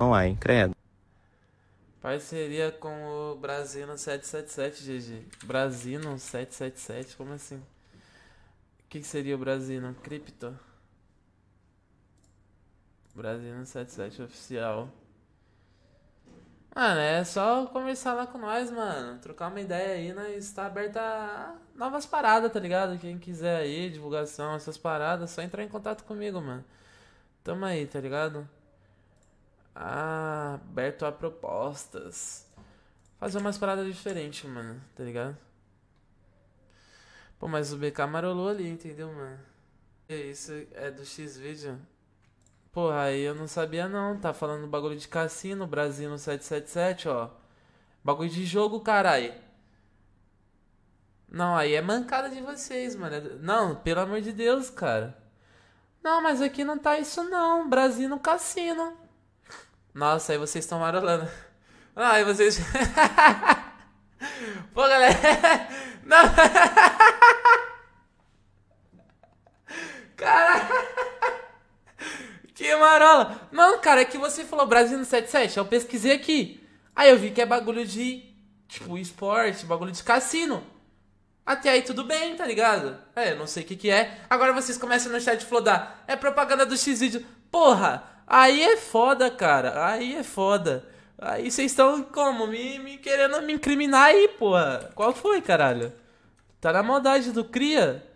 hein? credo. Parceria com o Brasino 777, GG. Brasino 777, como assim? O que seria o Brasino? Cripto. Brasino 77 oficial. Mano, é só conversar lá com nós, mano. Trocar uma ideia aí, né? Está aberta a novas paradas, tá ligado? Quem quiser aí, divulgação, essas paradas, só entrar em contato comigo, mano. Tamo aí, tá ligado? Ah, aberto a propostas. Fazer umas paradas diferentes, mano, tá ligado? Pô, mas o BK marolou ali, entendeu, mano? E isso é do X-Video? Porra, aí eu não sabia não. Tá falando bagulho de cassino, Brasil no 777, ó. Bagulho de jogo, carai. Não, aí é mancada de vocês, mano. Não, pelo amor de Deus, cara. Não, mas aqui não tá isso não. Brasil no cassino. Nossa, aí vocês estão marolando. Ah, aí vocês. Pô, galera. Não. Cara. Que marola. Não, cara, é que você falou Brasil no 77. Eu pesquisei aqui. Aí eu vi que é bagulho de. Tipo, esporte, bagulho de cassino. Até aí tudo bem, tá ligado? É, eu não sei o que que é. Agora vocês começam no chat flodar. É propaganda do x video Porra! Aí é foda, cara. Aí é foda. Aí vocês estão como? Me, me querendo me incriminar aí, porra. Qual foi, caralho? Tá na maldade do Cria?